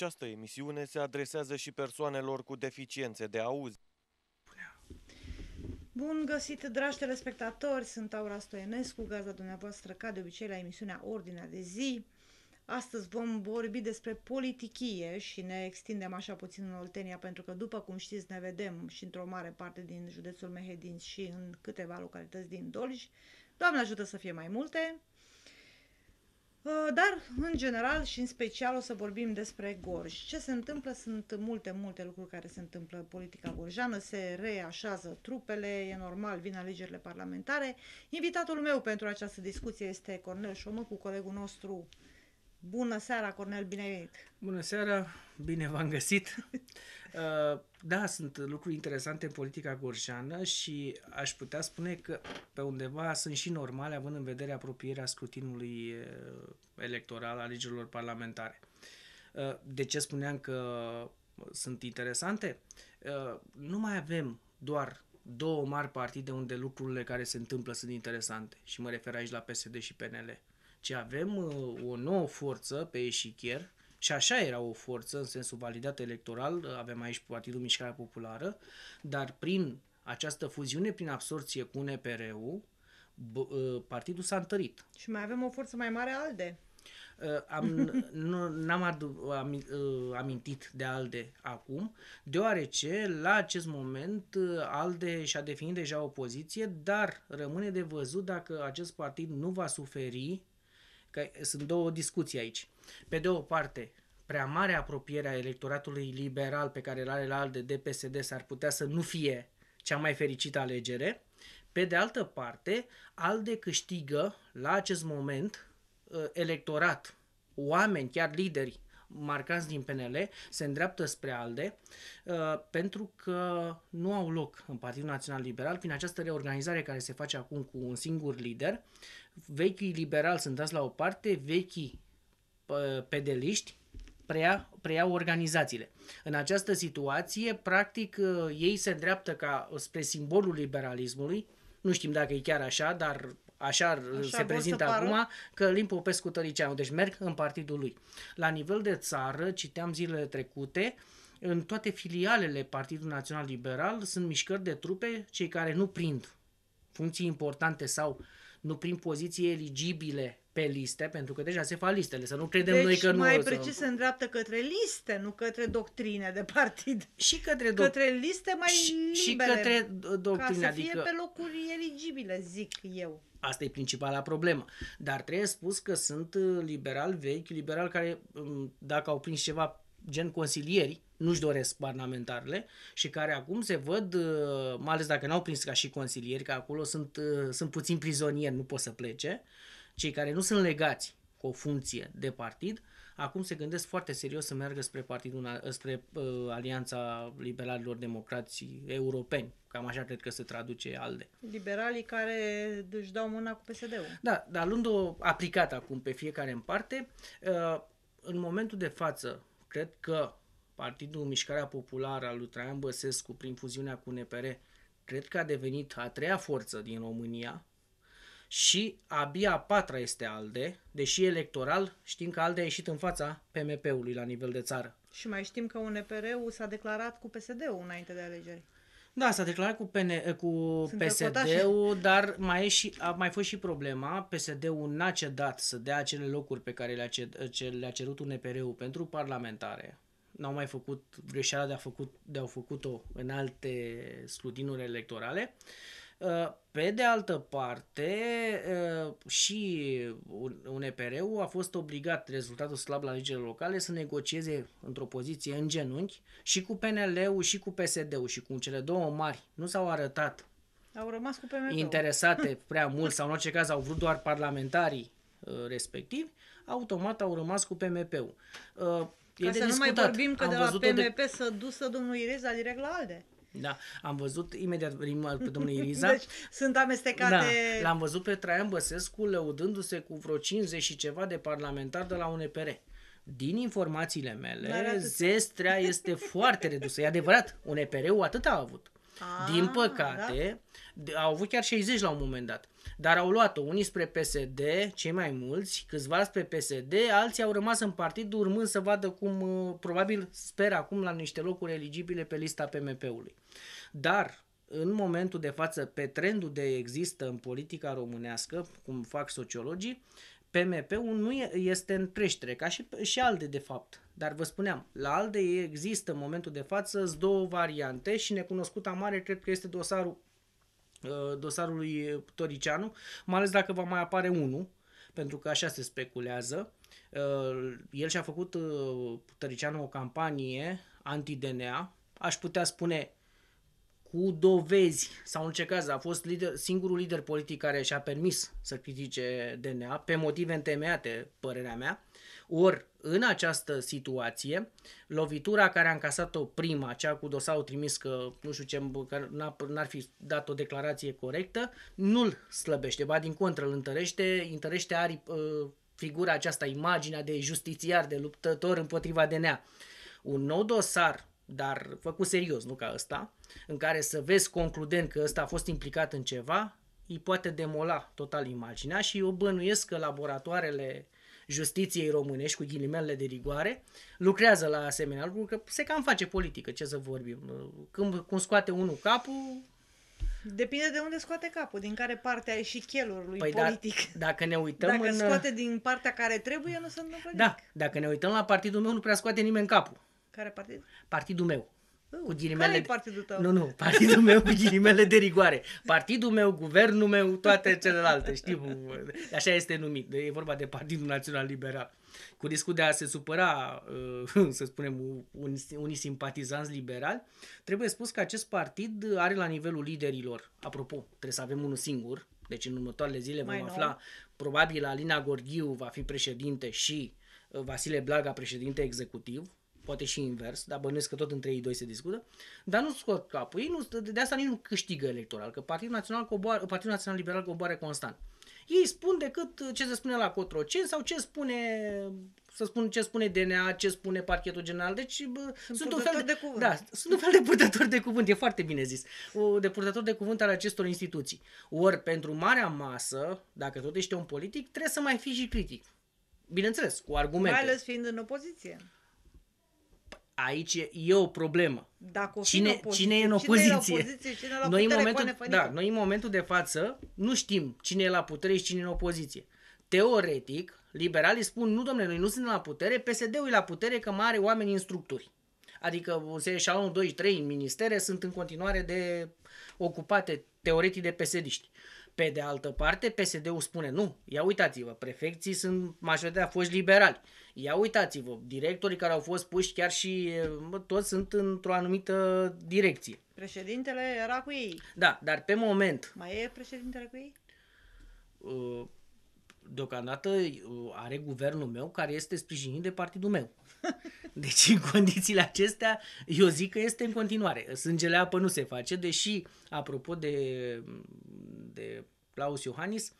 Această emisiune se adresează și persoanelor cu deficiențe de auz. Bun găsit, dragi telespectatori! Sunt Aura Stoienescu, gazda dumneavoastră, ca de obicei, la emisiunea Ordinea de Zi. Astăzi vom vorbi despre politichie și ne extindem așa puțin în Oltenia, pentru că, după cum știți, ne vedem și într-o mare parte din județul Mehedinți și în câteva localități din Dolj. Doamne ajută să fie mai multe! Uh, dar, în general și în special, o să vorbim despre Gorj. Ce se întâmplă? Sunt multe, multe lucruri care se întâmplă în politica gorjană. Se reașează trupele, e normal, vin alegerile parlamentare. Invitatul meu pentru această discuție este Cornel Șomă cu colegul nostru. Bună seara, Cornel, bine ai venit! Bună seara, bine v-am găsit! Uh, da, sunt lucruri interesante în politica gorjană și aș putea spune că pe undeva sunt și normale, având în vedere apropierea scrutinului uh, electoral al legilor parlamentare. Uh, de ce spuneam că sunt interesante? Nu mai avem doar două mari partide unde lucrurile care se întâmplă sunt interesante și mă refer aici la PSD și PNL, ci avem o nouă forță pe eșichier și așa era o forță în sensul validat electoral, avem aici Partidul Mișcarea Populară, dar prin această fuziune, prin absorție cu NPR-ul, uh, partidul s-a întărit. Și mai avem o forță mai mare ALDE. Uh, am, nu, n-am am, uh, amintit de ALDE acum, deoarece la acest moment ALDE și-a definit deja o poziție, dar rămâne de văzut dacă acest partid nu va suferi, că sunt două discuții aici, pe de o parte, prea mare apropiere a electoratului liberal pe care îl are la ALDE de PSD s-ar putea să nu fie cea mai fericită alegere. Pe de altă parte, ALDE câștigă la acest moment uh, electorat, oameni, chiar lideri marcați din PNL se îndreaptă spre ALDE uh, pentru că nu au loc în Partidul Național Liberal prin această reorganizare care se face acum cu un singur lider. Vechii liberali sunt dați la o parte, vechii pedeliști preia, preiau organizațiile. În această situație, practic, uh, ei se îndreaptă ca spre simbolul liberalismului, nu știm dacă e chiar așa, dar așa, așa se prezintă acum, că Lim Popescu Tăriceanu, deci merg în partidul lui. La nivel de țară, citeam zilele trecute, în toate filialele Partidului Național Liberal sunt mișcări de trupe cei care nu prind funcții importante sau nu prind poziții eligibile pe liste, pentru că deja se fac listele, să nu credem deci, noi că nu... mai precis să... se îndreaptă către liste, nu către doctrine de partid. Și către... Doc... Către liste mai și, libere, și către doctrine, ca să fie adică... pe locuri eligibile, zic eu. Asta e principala problemă. Dar trebuie spus că sunt uh, liberal vechi, liberal care, um, dacă au prins ceva gen consilieri, nu-și doresc parlamentarele și care acum se văd, uh, mai ales dacă n-au prins ca și consilieri, că acolo sunt, uh, sunt puțin prizonieri, nu pot să plece, uh, cei care nu sunt legați cu o funcție de partid, acum se gândesc foarte serios să meargă spre partidul, spre uh, Alianța Liberalilor Democrații Europeni. Cam așa cred că se traduce ALDE. Liberalii care își dau mâna cu PSD-ul. Da, dar luând-o aplicată acum pe fiecare în parte, uh, în momentul de față, cred că Partidul Mișcarea Populară al lui Traian Băsescu, prin fuziunea cu NPR, cred că a devenit a treia forță din România și abia a patra este ALDE, deși electoral știm că ALDE a ieșit în fața PMP-ului la nivel de țară. Și mai știm că UNPR-ul s-a declarat cu PSD-ul înainte de alegeri. Da, s-a declarat cu, PN, cu da, PSD-ul, dar mai, e și, a mai fost și problema. PSD-ul n-a cedat să dea acele locuri pe care le-a, ced, ce, le-a cerut UNPR-ul pentru parlamentare. N-au mai făcut greșeala de a făcut, de-au făcut-o în alte scrutinuri electorale. Uh, Ă, pe de altă parte, ă, și epr ul a fost obligat, rezultatul slab la legile locale, să negocieze într-o poziție în genunchi și cu PNL-ul și cu PSD-ul și cu cele două mari. Nu s-au arătat au rămas cu PMP-ul. interesate prea mult sau în orice caz au vrut doar parlamentarii ă, respectivi, automat au rămas cu PMP-ul. Ca e să nu mai vorbim că Am de la PMP de... să dusă domnul Ireza direct la ALDE. Da, am văzut imediat pe domnul Iriza. deci sunt amestecate. Da, l-am văzut pe Traian Băsescu lăudându-se cu vreo 50 și ceva de parlamentar de la UNPR. Din informațiile mele, zestrea este foarte redusă. E adevărat, UNPR-ul atât a avut. A, ah, Din păcate, da? au avut chiar 60 la un moment dat dar au luat-o unii spre PSD, cei mai mulți, câțiva spre PSD, alții au rămas în partid urmând să vadă cum, uh, probabil sper acum la niște locuri eligibile pe lista PMP-ului. Dar în momentul de față, pe trendul de există în politica românească, cum fac sociologii, PMP-ul nu este în creștere, ca și, și ALDE de fapt. Dar vă spuneam, la ALDE există în momentul de față două variante și necunoscuta mare cred că este dosarul Uh, dosarului lui Toricianu, mai ales dacă va mai apare unul, pentru că așa se speculează. Uh, el și-a făcut uh, Tăricianu o campanie anti-DNA, aș putea spune cu dovezi, sau în ce caz a fost lider, singurul lider politic care și-a permis să critique DNA pe motive întemeiate, părerea mea. Uh, ori, în această situație, lovitura care a încasat-o prima, cea cu dosarul trimis că nu știu ce, că n-ar fi dat o declarație corectă, nu-l slăbește, ba din contră îl întărește, întărește ari, uh, figura aceasta, imaginea de justițiar, de luptător împotriva DNA. Un nou dosar dar făcut serios, nu ca ăsta, în care să vezi concludent că ăsta a fost implicat în ceva, îi poate demola total imaginea și eu bănuiesc că laboratoarele justiției românești, cu ghilimele de rigoare, lucrează la asemenea lucruri, că se cam face politică, ce să vorbim. Când, cum scoate unul capul, Depinde de unde scoate capul, din care parte ai și chelul lui păi da, politic. Da, dacă ne uităm dacă în... scoate din partea care trebuie, nu se întâmplă Da, dacă ne uităm la partidul meu, nu prea scoate nimeni capul. Care partid? Partidul meu. Cu ghilimele... Care partidul tău? Nu, nu, partidul meu cu ghilimele de rigoare. Partidul meu, guvernul meu, toate celelalte, știi Așa este numit. E vorba de Partidul Național Liberal. Cu riscul de a se supăra, uh, să spunem, unii simpatizanți liberali, trebuie spus că acest partid are la nivelul liderilor, apropo, trebuie să avem unul singur, deci în următoarele zile Mai vom nou. afla, probabil Alina Gorghiu va fi președinte și uh, Vasile Blaga președinte executiv, poate și invers, dar bănuiesc că tot între ei doi se discută, dar nu scot capul. Ei nu, de asta nici nu câștigă electoral, că Partidul Național, coboară, Partidul Național Liberal coboară constant. Ei spun decât ce se spune la Cotrocen sau ce spune să spun ce spune DNA, ce spune parchetul general. Deci bă, sunt, sunt un fel de, de cuvânt. Da, sunt un fel de purtător de cuvânt, e foarte bine zis. O, de purtător de cuvânt al acestor instituții. Ori pentru marea masă, dacă tot ești un politic, trebuie să mai fii și critic. Bineînțeles, cu argumente. Mai ales fiind în opoziție aici e, e o problemă. Dacă o cine, opoziție, cine e în opoziție? Cine e la opoziție cine la noi, în momentul, da, noi în momentul de față nu știm cine e la putere și cine e în opoziție. Teoretic, liberalii spun, nu domnule, noi nu suntem la putere, PSD-ul e la putere că mai are oameni în structuri. Adică se 1, 2 3 în ministere sunt în continuare de ocupate teoretic de psd -ști. Pe de altă parte, PSD-ul spune nu, ia uitați-vă, prefecții sunt majoritatea fost liberali. Ia uitați-vă, directorii care au fost puși chiar și bă, toți sunt într-o anumită direcție. Președintele era cu ei. Da, dar pe moment... Mai e președintele cu ei? Ă, deocamdată ă, are guvernul meu care este sprijinit de partidul meu. Deci în condițiile acestea, eu zic că este în continuare. Sângele apă nu se face, deși, apropo de, de Claus Iohannis,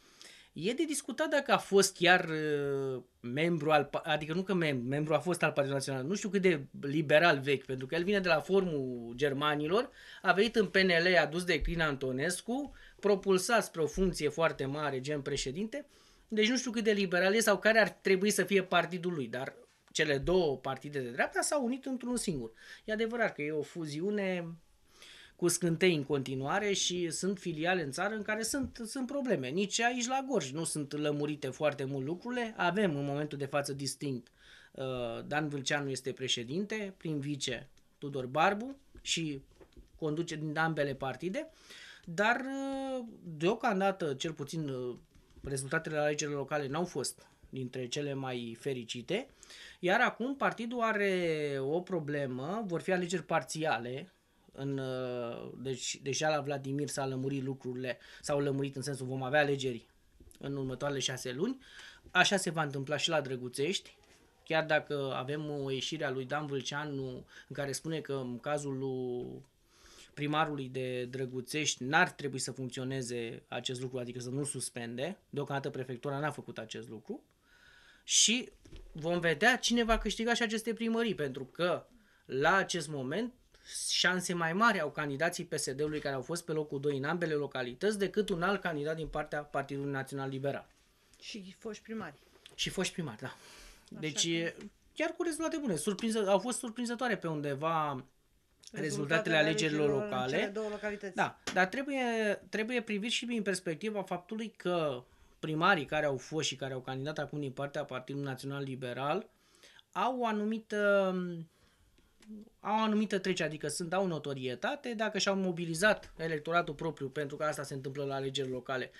e de discutat dacă a fost chiar uh, membru al, adică nu că membru, membru a fost al Partidului Național, nu știu cât de liberal vechi, pentru că el vine de la formul germanilor, a venit în PNL, a dus de Clina Antonescu, propulsat spre o funcție foarte mare, gen președinte, deci nu știu cât de liberal e sau care ar trebui să fie partidul lui, dar cele două partide de dreapta s-au unit într-un singur. E adevărat că e o fuziune cu scântei în continuare și sunt filiale în țară în care sunt, sunt probleme. Nici aici la Gorj nu sunt lămurite foarte mult lucrurile. Avem în momentul de față distinct. Uh, Dan Vâlceanu este președinte, prin vice Tudor Barbu și conduce din ambele partide, dar uh, deocamdată, cel puțin, uh, rezultatele alegerilor locale n-au fost dintre cele mai fericite. Uh, iar acum partidul are o problemă, vor fi alegeri parțiale, în, uh, deci deja la Vladimir s au lămurit lucrurile, s-au lămurit în sensul vom avea alegeri în următoarele șase luni. Așa se va întâmpla și la Drăguțești, chiar dacă avem o ieșire a lui Dan Vâlceanu în care spune că în cazul lui primarului de Drăguțești n-ar trebui să funcționeze acest lucru, adică să nu suspende. Deocamdată prefectura n-a făcut acest lucru și vom vedea cine va câștiga și aceste primării, pentru că la acest moment șanse mai mari au candidații PSD-ului care au fost pe locul 2 în ambele localități decât un alt candidat din partea Partidului Național Liberal. Și foști primari. Și foști primari, da. Așa deci că... chiar cu rezultate bune. Surprinză, au fost surprinzătoare pe undeva rezultatele, rezultatele alegerilor locale. În cele două localități. Da, dar trebuie, trebuie privit și din perspectiva faptului că primarii care au fost și care au candidat acum din partea Partidului Național Liberal au o anumită au o anumită trecere, adică sunt, au notorietate dacă și-au mobilizat electoratul propriu, pentru că asta se întâmplă la alegeri locale.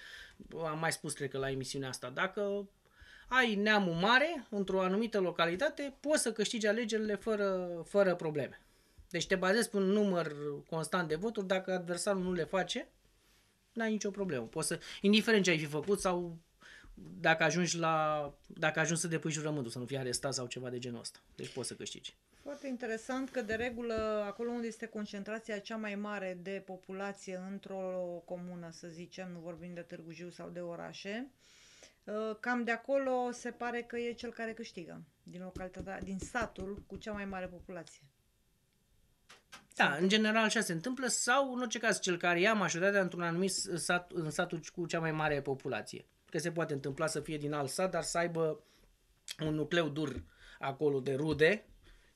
Am mai spus, cred că, la emisiunea asta. Dacă ai neamul mare într-o anumită localitate, poți să câștigi alegerile fără, fără probleme. Deci te bazezi pe un număr constant de voturi, dacă adversarul nu le face, n-ai nicio problemă. Poți să, indiferent ce ai fi făcut sau dacă ajungi, la, dacă ajungi să depui jurământul, să nu fii arestat sau ceva de genul ăsta. Deci poți să câștigi. Foarte interesant că de regulă acolo unde este concentrația cea mai mare de populație într-o comună, să zicem, nu vorbim de Târgu Jiu sau de orașe, ă, cam de acolo se pare că e cel care câștigă din localitatea, din satul cu cea mai mare populație. Da, în general așa se întâmplă sau în orice caz cel care ia majoritatea într-un anumit sat, în satul cu cea mai mare populație. Că se poate întâmpla să fie din alt sat, dar să aibă un nucleu dur acolo de rude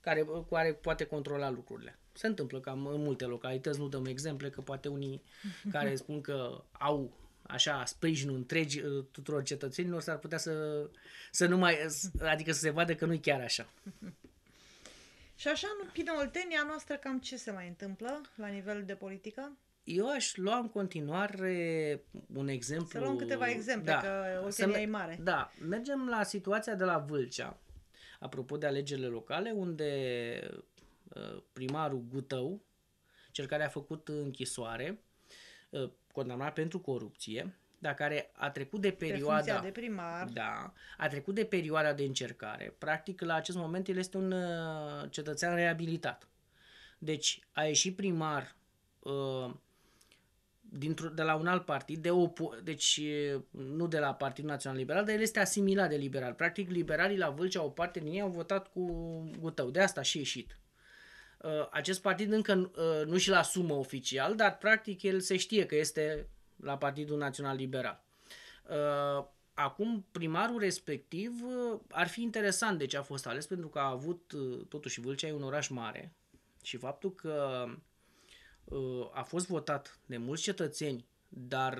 care, care poate controla lucrurile. Se întâmplă cam în multe localități, nu dăm exemple, că poate unii care spun că au așa sprijinul întregi uh, tuturor cetățenilor s-ar putea să, să nu mai, adică să se vadă că nu-i chiar așa. Și așa, în pina Oltenia noastră, cam ce se mai întâmplă la nivel de politică? Eu aș lua în continuare un exemplu... Să luăm câteva exemple, da, că Oltenia Să... e mare. Da, mergem la situația de la Vâlcea, apropo de alegerile locale, unde uh, primarul Gutău, cel care a făcut închisoare, uh, condamnat pentru corupție, dar care a trecut de perioada... De, de primar. Da, a trecut de perioada de încercare. Practic, la acest moment, el este un uh, cetățean reabilitat. Deci, a ieșit primar uh, dintr de la un alt partid, de opo- deci uh, nu de la Partidul Național Liberal, dar el este asimilat de liberal. Practic, liberalii la Vâlcea, o parte din ei au votat cu Gutău. De asta și ieșit. Uh, acest partid încă nu și-l asumă oficial, dar practic el se știe că este la Partidul Național Liberal. Uh, acum, primarul respectiv uh, ar fi interesant de ce a fost ales, pentru că a avut, uh, totuși, Vâlcea e un oraș mare și faptul că a fost votat de mulți cetățeni, dar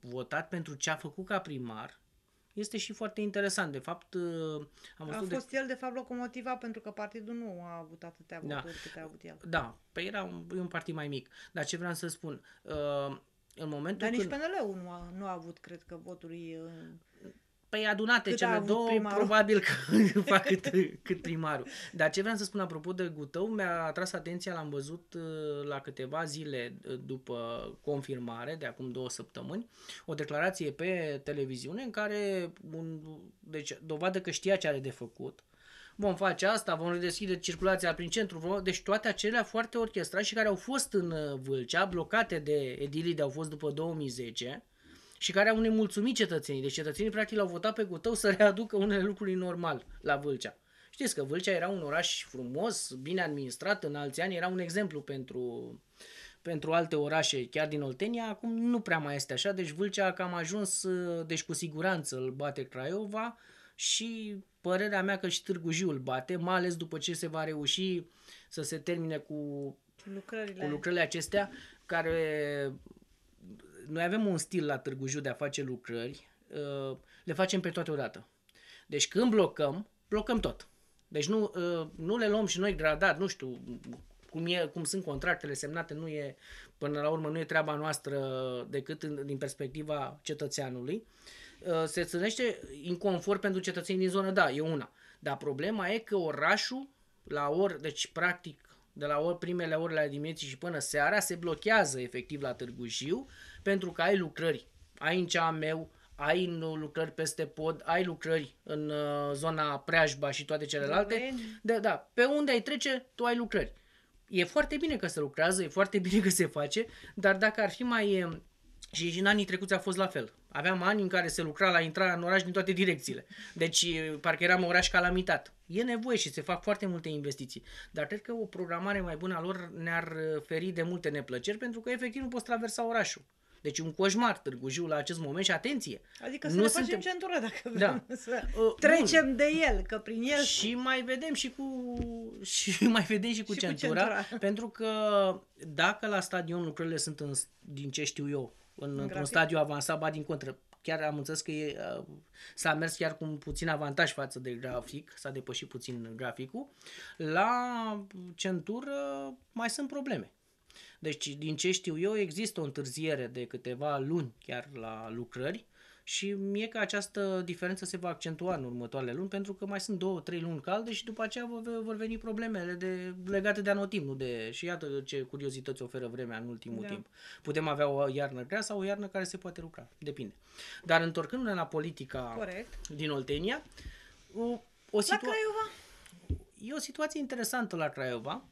votat pentru ce a făcut ca primar, este și foarte interesant. De fapt, am văzut... A fost de... el, de fapt, locomotiva pentru că partidul nu a avut atâtea da. voturi câte a avut el. Da, păi era un, un partid mai mic. Dar ce vreau să spun, uh, în momentul Dar când... nici PNL-ul nu a, nu a avut, cred că, voturi... Uh, păi adunate cât cele două, primarul. probabil că fac cât, cât primarul. Dar ce vreau să spun apropo de Gutău, mi-a atras atenția, l-am văzut uh, la câteva zile uh, după confirmare, de acum două săptămâni, o declarație pe televiziune în care, un, deci dovadă că știa ce are de făcut, vom face asta, vom redeschide circulația prin centru, vom... deci toate acelea foarte orchestrate și care au fost în uh, Vâlcea, blocate de edilii de au fost după 2010 și care au nemulțumit cetățenii. Deci cetățenii practic l-au votat pe Gutău să readucă unele lucruri normal la Vâlcea. Știți că Vâlcea era un oraș frumos, bine administrat în alți ani, era un exemplu pentru, pentru alte orașe chiar din Oltenia, acum nu prea mai este așa, deci Vâlcea a cam ajuns, uh, deci cu siguranță îl bate Craiova și părerea mea că și Târgu Jiu îl bate, mai ales după ce se va reuși să se termine cu lucrările, cu lucrările acestea, care noi avem un stil la Târgu Jiu de a face lucrări, uh, le facem pe toate odată. Deci când blocăm, blocăm tot. Deci nu, uh, nu le luăm și noi gradat, nu știu, cum, e, cum sunt contractele semnate, nu e, până la urmă, nu e treaba noastră decât în, din perspectiva cetățeanului. Uh, Uh, se țânește inconfort pentru cetățenii din zonă, da, e una. Dar problema e că orașul, la or, deci practic de la ori, primele ore la dimineții și până seara, se blochează efectiv la Târgu Jiu pentru că ai lucrări. Ai în cea meu, ai în lucrări peste pod, ai lucrări în uh, zona Preajba și toate celelalte. Da, da, pe unde ai trece, tu ai lucrări. E foarte bine că se lucrează, e foarte bine că se face, dar dacă ar fi mai um, și, în anii trecuți a fost la fel. Aveam ani în care se lucra la intrarea în oraș din toate direcțiile. Deci parcă eram oraș calamitat. E nevoie și se fac foarte multe investiții. Dar cred că o programare mai bună a lor ne-ar feri de multe neplăceri pentru că efectiv nu poți traversa orașul. Deci un coșmar Târgu Jiu la acest moment și atenție. Adică să nu ne facem suntem... centură dacă da. să uh, trecem bun. de el, că prin el... Și mai vedem și cu, și mai vedem și cu, și centura, cu centura, pentru că dacă la stadion lucrurile sunt în, din ce știu eu, în, în într-un stadiu avansat, ba din contră. Chiar am înțeles că e, uh, s-a mers chiar cu un puțin avantaj față de grafic, s-a depășit puțin graficul. La centură mai sunt probleme. Deci, din ce știu eu, există o întârziere de câteva luni chiar la lucrări și mie că această diferență se va accentua în următoarele luni pentru că mai sunt două, trei luni calde și după aceea vor, vor veni problemele de, legate de anotimp, nu de... Și iată ce curiozități oferă vremea în ultimul da. timp. Putem avea o iarnă grea sau o iarnă care se poate lucra, depinde. Dar întorcându-ne la politica Corect. din Oltenia, o, o situa- la Craiova? E o situație interesantă la Craiova.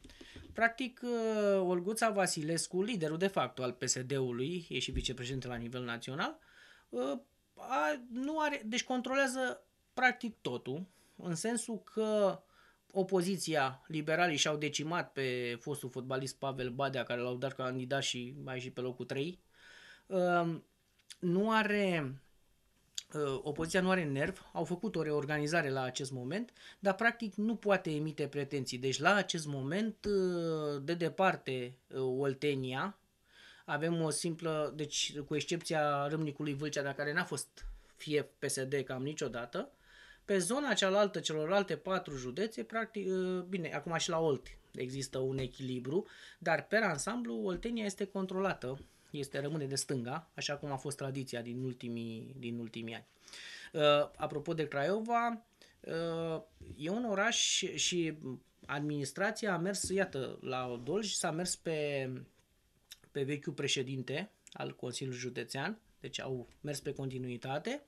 Practic, uh, Olguța Vasilescu, liderul de facto al PSD-ului, e și vicepreședinte la nivel național, uh, a, nu are, deci controlează practic totul, în sensul că opoziția, liberalii și-au decimat pe fostul fotbalist Pavel Badea, care l-au dat candidat și mai și pe locul 3. Ehm, nu are ehm, opoziția nu are nerv, au făcut o reorganizare la acest moment, dar practic nu poate emite pretenții. Deci la acest moment, ehm, de departe, Oltenia, avem o simplă, deci cu excepția Râmnicului Vâlcea, dar care n-a fost fie PSD cam niciodată, pe zona cealaltă, celorlalte patru județe, practic, ă, bine, acum și la Olt există un echilibru, dar pe ansamblu Oltenia este controlată, este rămâne de stânga, așa cum a fost tradiția din ultimii, din ultimii ani. Uh, apropo de Craiova, uh, e un oraș și administrația a mers, iată, la Dolj s-a mers pe pe vechiul președinte al Consiliului Județean, deci au mers pe continuitate.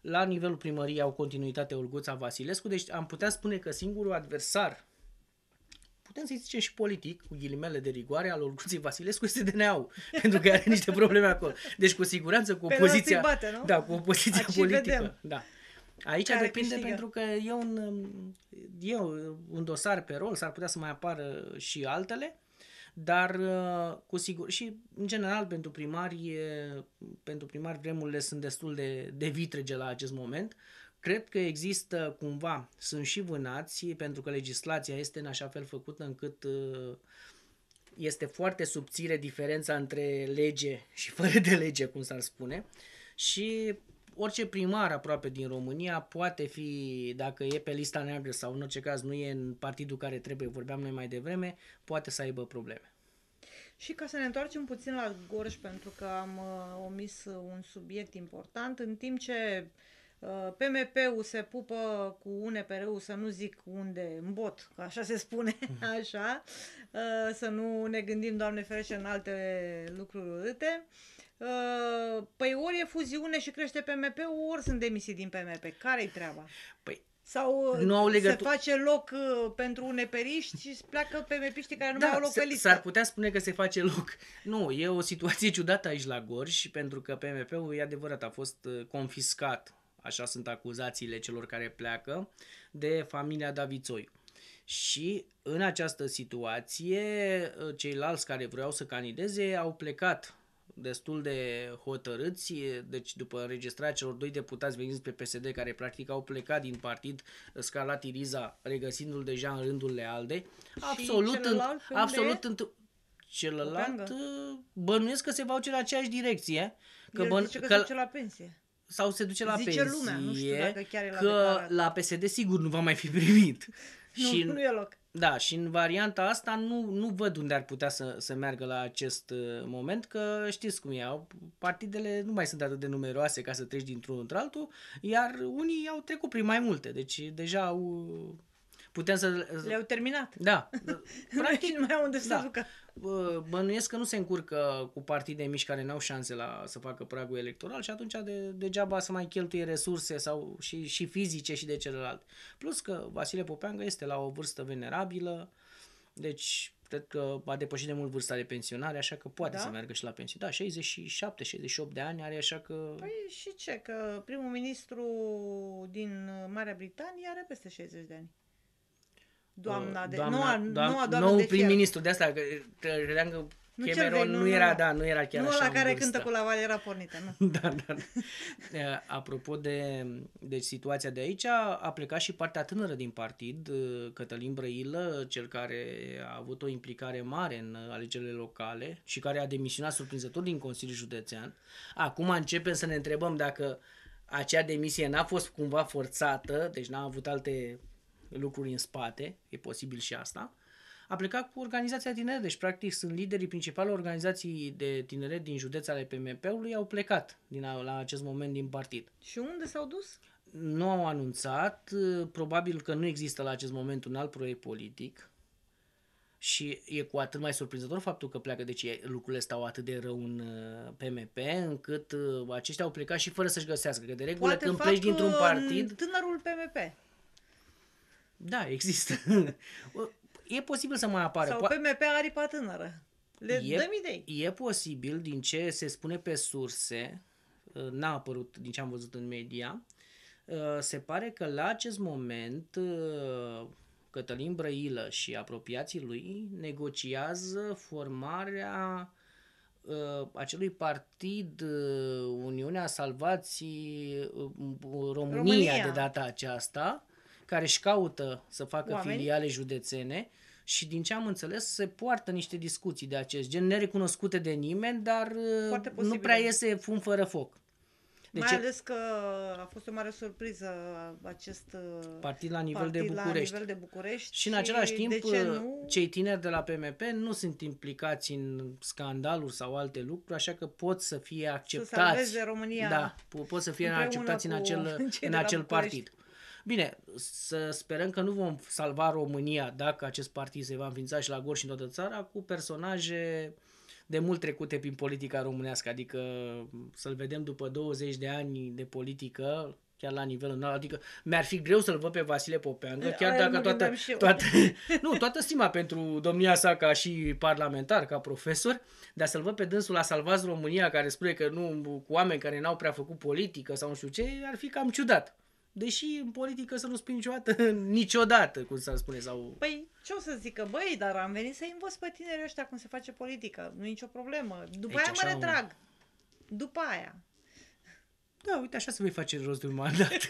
La nivelul primăriei au continuitate Olguța Vasilescu, deci am putea spune că singurul adversar, putem să-i zicem și politic, cu ghilimele de rigoare, al Olguței Vasilescu este DNA-ul, pentru că are niște probleme acolo. Deci cu siguranță cu opoziția, bate, nu? Da, cu opoziția Aici politică. Vedem. Da. Aici Care depinde câștigă. pentru că e un, um, e un dosar pe rol, s-ar putea să mai apară și altele, dar uh, cu sigur și în general pentru primari, pentru primari vremurile sunt destul de, de vitrege la acest moment. Cred că există cumva, sunt și vânați, pentru că legislația este în așa fel făcută încât uh, este foarte subțire diferența între lege și fără de lege, cum s-ar spune. Și orice primar aproape din România poate fi, dacă e pe lista neagră sau în orice caz nu e în partidul care trebuie, vorbeam noi mai devreme, poate să aibă probleme. Și ca să ne întoarcem puțin la Gorj, pentru că am uh, omis un subiect important, în timp ce uh, PMP-ul se pupă cu UNPR-ul, să nu zic unde, în bot, așa se spune, așa, uh, să nu ne gândim, Doamne ferește, în alte lucruri urâte, uh, Uh, păi ori e fuziune și crește PMP, ori sunt demisii din PMP. Care-i treaba? Păi sau uh, nu au legătur... se face loc uh, pentru uneperiști și pleacă pe mepiștii care nu da, mai au loc pe listă. S-ar putea spune că se face loc. Nu, e o situație ciudată aici la Gorj, pentru că PMP-ul, e adevărat, a fost confiscat, așa sunt acuzațiile celor care pleacă, de familia Davițoiu. Și în această situație, ceilalți care vreau să candideze au plecat destul de hotărâți, deci după înregistrarea celor doi deputați veniți pe PSD care practic au plecat din partid, scalat Iriza, regăsindu-l deja în rândul Lealde. absolut, în, absolut în, celălalt uh, bănuiesc că se va duce în aceeași direcție. Că, El bănu- zice că, că se duce la pensie. Sau se duce la zice pensie. lumea, nu știu dacă chiar e la Că declarat. la PSD sigur nu va mai fi primit. Nu, și, nu e loc. Da, și în varianta asta nu, nu văd unde ar putea să, să meargă la acest uh, moment, că știți cum e, partidele nu mai sunt atât de numeroase ca să treci dintr-unul într-altul, iar unii au trecut prin mai multe, deci deja au putem să... Le-au terminat. Da. Practic, nu mai au unde să da. ducă. Bănuiesc că nu se încurcă cu partide mici care n-au șanse la, să facă pragul electoral și atunci de, degeaba să mai cheltuie resurse sau și, și fizice și de celălalt. Plus că Vasile Popeangă este la o vârstă venerabilă, deci cred că a depășit de mult vârsta de pensionare, așa că poate da? să meargă și la pensie. Da, 67-68 de ani are, așa că... Păi și ce, că primul ministru din Marea Britanie are peste 60 de ani doamna uh, de... Doamna, noua, doamna, noua doamna nou de prim-ministru, de asta credeam că nu Cameron vei, nu, nu, era, nu, da, nu era chiar nu așa. Nu la care vârstă. cântă cu la val era pornită, nu? da, da. da. Eh, apropo de, de situația de aici, a plecat și partea tânără din partid, eh, Cătălin Brăilă, cel care a avut o implicare mare în alegerile locale și care a demisionat surprinzător din Consiliul Județean. Acum începem să ne întrebăm dacă acea demisie n-a fost cumva forțată, deci n-a avut alte lucruri în spate, e posibil și asta, a plecat cu organizația tineret, deci practic sunt liderii principale organizații de tineret din județ ale PMP-ului au plecat din, la acest moment din partid. Și unde s-au dus? Nu au anunțat, probabil că nu există la acest moment un alt proiect politic și e cu atât mai surprinzător faptul că pleacă, deci lucrurile stau atât de rău în PMP, uh, încât uh, aceștia au plecat și fără să-și găsească, că de regulă Poate când pleci dintr-un partid... tânărul PMP da, există. e posibil să mai apară. Sau PMP aripa tânără. Le e, dăm idei. E posibil, din ce se spune pe surse, ă, n-a apărut din ce am văzut în media, ă, se pare că la acest moment ă, Cătălin Brăilă și apropiații lui negociază formarea acelui partid Uniunea Salvații România, România de data aceasta care își caută să facă Oameni. filiale județene și din ce am înțeles se poartă niște discuții de acest gen, nerecunoscute de nimeni, dar uh, nu prea iese fum fără foc. De Mai ales că a fost o mare surpriză acest uh, partid la nivel, partid de, București. La nivel de București. Și în același timp, uh, nu? cei tineri de la PMP nu sunt implicați în scandaluri sau alte lucruri, așa că pot să fie acceptați. Să România. Da, pot să fie acceptați în acel, în acel partid. Bine, să sperăm că nu vom salva România dacă acest partid se va înființa și la gol și în toată țara cu personaje de mult trecute prin politica românească, adică să-l vedem după 20 de ani de politică, chiar la nivel înalt, adică mi-ar fi greu să-l văd pe Vasile Popeangă, chiar Aia dacă toată, toată, nu, toată stima pentru domnia sa ca și parlamentar, ca profesor, dar să-l văd pe dânsul la Salvați România, care spune că nu, cu oameni care n-au prea făcut politică sau nu știu ce, ar fi cam ciudat. Deși în politică să nu spui niciodată, niciodată, cum s-ar spune, sau... Păi, ce o să zică, băi, dar am venit să învăț pe tinerii ăștia cum se face politică, nu i nicio problemă. După Aici aia mă retrag. Un... După aia. Da, uite, așa se vei face rost de un mandat.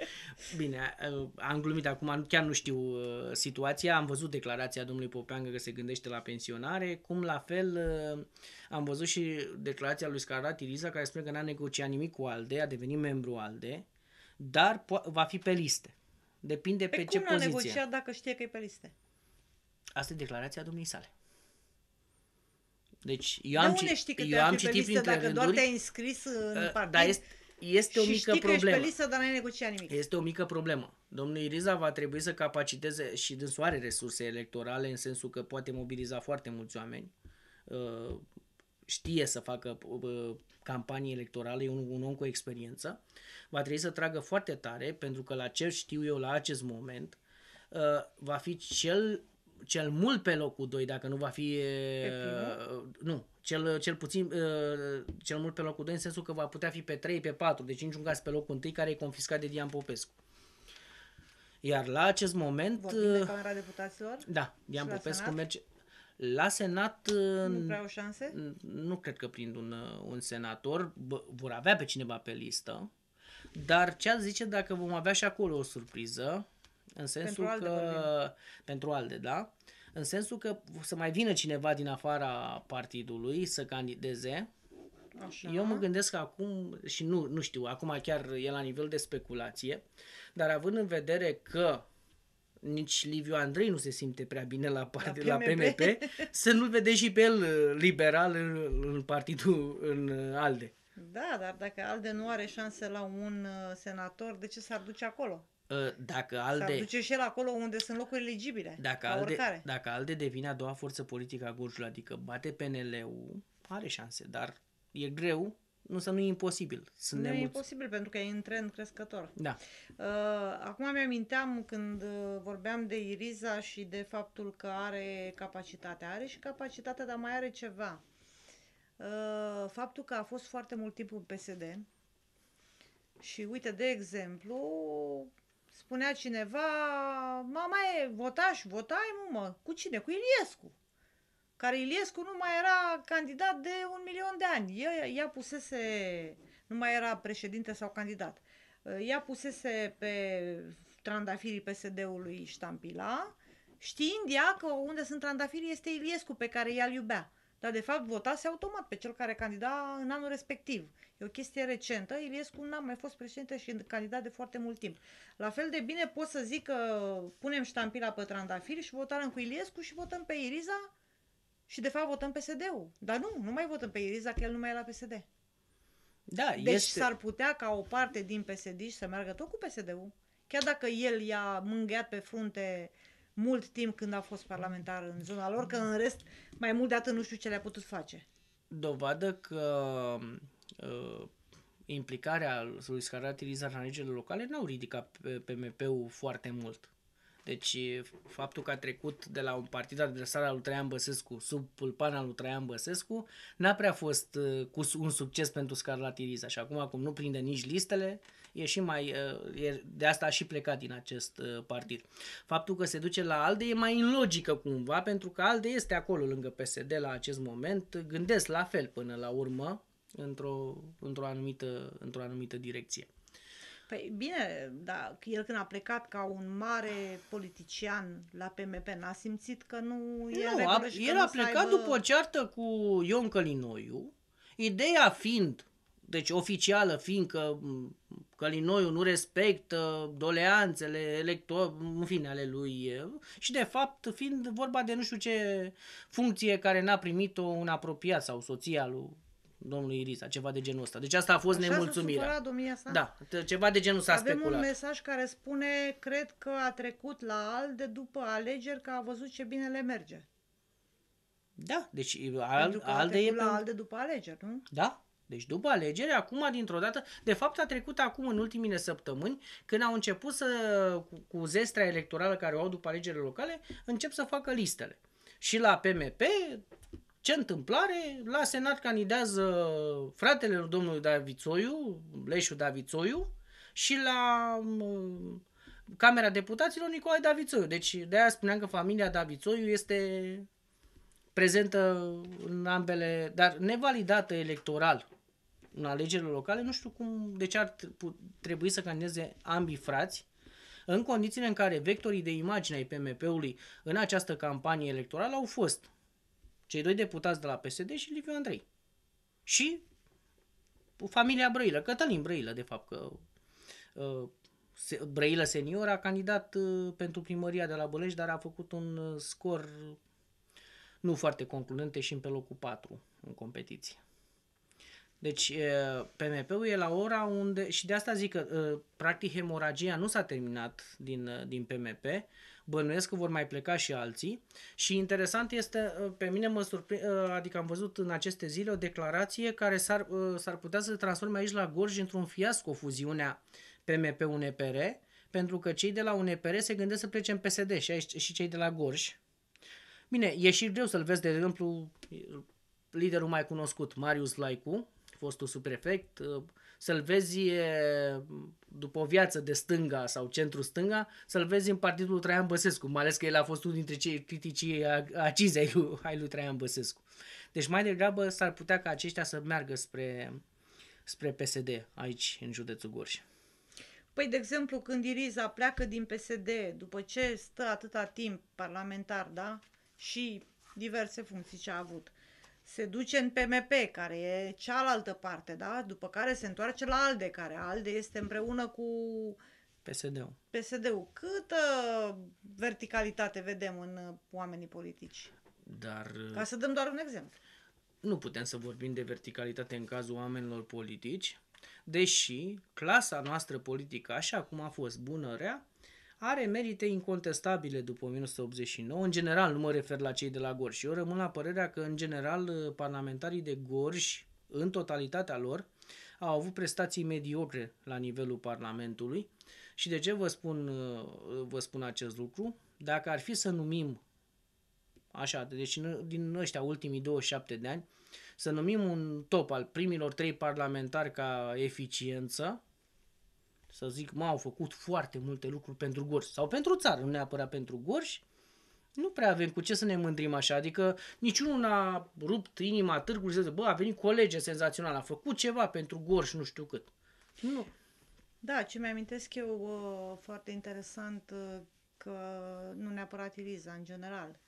Bine, uh, am glumit acum, chiar nu știu uh, situația, am văzut declarația domnului Popeangă că se gândește la pensionare, cum la fel uh, am văzut și declarația lui Scarlat Iriza care spune că n-a negociat nimic cu ALDE, a devenit membru ALDE, dar po- va fi pe liste. Depinde pe, pe ce poziție. Pe cum negociat dacă știe că e pe liste? Asta e declarația domnii sale. Deci eu de am, unde știi că eu am citit listă, dacă rânduri, doar te-ai înscris în uh, partid dar este, este o mică știi problemă. că ești pe listă, dar n-ai negociat nimic. Este o mică problemă. Domnul Iriza va trebui să capaciteze și dânsoare resurse electorale în sensul că poate mobiliza foarte mulți oameni. Uh, știe să facă uh, campanii electorale, e un, un om cu experiență, va trebui să tragă foarte tare, pentru că la ce știu eu la acest moment, uh, va fi cel, cel mult pe locul 2, dacă nu va fi... Uh, nu, cel, cel puțin, uh, cel mult pe locul 2, în sensul că va putea fi pe 3, pe 4, deci niciun caz pe locul 1, care e confiscat de Dian Popescu. Iar la acest moment... Vorbim de Camera Deputaților? Da, Dian Popescu merge... La Senat... Nu prea au șanse? Nu cred că prind un, uh, un senator. Bă, vor avea pe cineva pe listă. Dar ce ați zice dacă vom avea și acolo o surpriză? În sensul pentru că... Alde pentru ALDE, da? În sensul că să mai vină cineva din afara partidului să candideze. Așa. Eu mă gândesc acum, și nu, nu știu, acum chiar e la nivel de speculație, dar având în vedere că nici Liviu Andrei nu se simte prea bine la, part, la, PMP. la PMP, să nu-l vede și pe el uh, liberal în, în partidul în uh, ALDE. Da, dar dacă ALDE nu are șanse la un uh, senator, de ce s-ar duce acolo? Dacă ALDE... S-ar duce și el acolo unde sunt locuri eligibile, dacă ALDE, oricare. Dacă ALDE devine a doua forță politică a Gorjului, adică bate PNL-ul, are șanse, dar e greu nu să nu e imposibil. Sunt nu e imposibil pentru că e în trend crescător. Da. Uh, acum mi-aminteam când uh, vorbeam de Iriza și de faptul că are capacitatea. Are și capacitatea, dar mai are ceva. Uh, faptul că a fost foarte mult timp în PSD și uite, de exemplu, spunea cineva, mama e, votaș, votai, mă, cu cine? Cu Iliescu care Iliescu nu mai era candidat de un milion de ani. Ea, ea pusese, nu mai era președinte sau candidat. Ea pusese pe trandafirii PSD-ului ștampila, știind ea că unde sunt trandafirii este Iliescu pe care ea îl iubea. Dar de fapt votase automat pe cel care candida în anul respectiv. E o chestie recentă. Iliescu n-a mai fost președinte și candidat de foarte mult timp. La fel de bine pot să zic că punem ștampila pe trandafiri și votăm cu Iliescu și votăm pe Iriza și de fapt votăm PSD-ul. Dar nu, nu mai votăm pe Iriza, că el nu mai e la PSD. Da, deci este... s-ar putea ca o parte din psd să meargă tot cu PSD-ul. Chiar dacă el i-a mângheat pe frunte mult timp când a fost parlamentar în zona lor, că în rest mai mult de atât nu știu ce le-a putut face. Dovadă că uh, implicarea lui Scarat Iriza în alegerile locale n-au ridicat PMP-ul foarte mult. Deci faptul că a trecut de la un partid adversar al lui Traian Băsescu sub pulpana lui Traian Băsescu n-a prea fost cu un succes pentru Scarlatiriza și acum cum nu prinde nici listele, e și mai, e, de asta a și plecat din acest partid. Faptul că se duce la ALDE e mai în logică cumva, pentru că ALDE este acolo lângă PSD la acest moment, gândesc la fel până la urmă, într-o, într-o, anumită, într-o anumită direcție. Păi bine, da, el când a plecat ca un mare politician la PMP, n-a simțit că nu e Nu, a, el a plecat aibă... după ceartă cu Ion Călinoiu, ideea fiind, deci oficială fiind că Călinoiu nu respectă doleanțele electo- în fine, ale lui și de fapt fiind vorba de nu știu ce funcție care n-a primit-o un apropiat sau soția lui domnului Irisa, ceva de genul ăsta. Deci asta a fost Așa nemulțumirea. Așa Da, ceva de genul s-a Avem speculat. un mesaj care spune, cred că a trecut la al de după alegeri că a văzut ce bine le merge. Da, deci al, al e... Pe... la de după alegeri, nu? Da, deci după alegere, acum dintr-o dată, de fapt a trecut acum în ultimile săptămâni, când au început să, cu zestra electorală care o au după alegerile locale, încep să facă listele. Și la PMP, ce întâmplare, la Senat candidează fratele domnului Davițoiu, Leșu Davițoiu, și la Camera Deputaților Nicolae Davițoiu. Deci de aia spuneam că familia Davițoiu este prezentă în ambele, dar nevalidată electoral în alegerile locale, nu știu cum, de ce ar trebui să candideze ambii frați, în condițiile în care vectorii de imagine ai PMP-ului în această campanie electorală au fost cei doi deputați de la PSD și Liviu Andrei. Și familia Brăilă, Cătălin Brăilă, de fapt, că uh, Brăilă senior a candidat uh, pentru primăria de la Bălești, dar a făcut un uh, scor nu foarte concludente și în pe locul 4 în competiție. Deci uh, PMP-ul e la ora unde, și de asta zic că uh, practic hemoragia nu s-a terminat din, uh, din PMP, Bănuiesc că vor mai pleca și alții. Și interesant este, uh, pe mine mă surprinde, uh, adică am văzut în aceste zile o declarație care s-ar, uh, s-ar putea să se transforme aici la Gorj într-un fiasco fuziunea PMP-UNPR, pentru că cei de la UNPR se gândesc să plece în PSD și, aici, și cei de la Gorj. Bine, e și greu să-l vezi, de exemplu, liderul mai cunoscut, Marius Laicu, fostul subprefect, să-l vezi după o viață de stânga sau centru-stânga, să-l vezi în partidul Traian Băsescu, mai ales că el a fost unul dintre cei criticii acizi ai lui, ai lui Traian Băsescu. Deci mai degrabă s-ar putea ca aceștia să meargă spre, spre PSD aici, în județul Gorj. Păi, de exemplu, când Iriza pleacă din PSD, după ce stă atâta timp parlamentar, da, și diverse funcții ce a avut, se duce în PMP, care e cealaltă parte, da? După care se întoarce la ALDE, care ALDE este împreună cu PSD-ul. PSD-ul. Câtă verticalitate vedem în uh, oamenii politici? Dar... Uh, Ca să dăm doar un exemplu. Nu putem să vorbim de verticalitate în cazul oamenilor politici, deși clasa noastră politică, așa cum a fost bună, rea, are merite incontestabile după 1989. În general, nu mă refer la cei de la Gorj. Eu rămân la părerea că, în general, uh, parlamentarii de Gorj, în totalitatea lor, au avut prestații mediocre la nivelul Parlamentului. Și de ce vă spun, uh, vă spun acest lucru? Dacă ar fi să numim, așa, deci din ăștia ultimii 27 de ani, să numim un top al primilor trei parlamentari ca eficiență, să zic, m au făcut foarte multe lucruri pentru Gorj sau pentru țară, nu neapărat pentru Gorj, nu prea avem cu ce să ne mândrim așa, adică niciunul n-a rupt inima târgului să zic, bă, a venit colege senzațional, a făcut ceva pentru Gorj, nu știu cât. Nu. Da, ce mi-amintesc eu uh, foarte interesant uh, că nu neapărat Iliza, în general.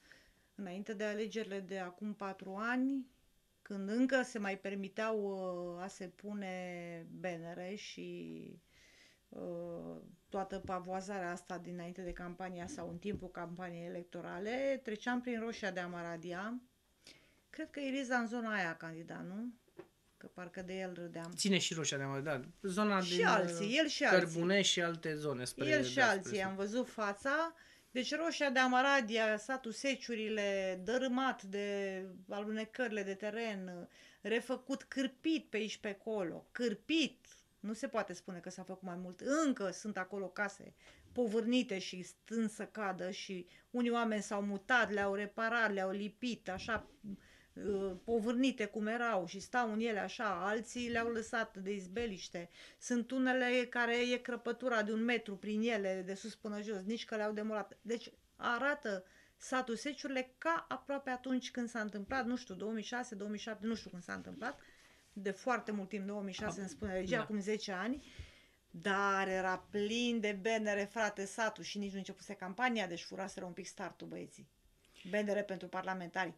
Înainte de alegerile de acum patru ani, când încă se mai permiteau uh, a se pune benere și Uh, toată pavoazarea asta dinainte de campania sau în timpul campaniei electorale, treceam prin Roșia de Amaradia. Cred că Iriza în zona aia candida, nu? Că parcă de el râdeam. Ține și Roșia de Amaradia, da. Zona și din uh, alții, el și Cărbune alții. și alte zone. Spre el și alții, am văzut fața. Deci Roșia de Amaradia, satul Seciurile, dărâmat de alunecările de teren, refăcut cârpit pe aici pe acolo, cârpit, nu se poate spune că s-a făcut mai mult. Încă sunt acolo case povârnite și stând să cadă și unii oameni s-au mutat, le-au reparat, le-au lipit, așa uh, povârnite cum erau și stau în ele așa, alții le-au lăsat de izbeliște. Sunt unele care e crăpătura de un metru prin ele, de sus până jos, nici că le-au demolat. Deci arată satul Seciurile ca aproape atunci când s-a întâmplat, nu știu, 2006-2007, nu știu când s-a întâmplat, de foarte mult timp, 2006 îmi spune regia, deci da. acum 10 ani, dar era plin de bendere, frate, satul și nici nu începuse campania, deci furaseră un pic startul băieții. Bendere pentru parlamentari.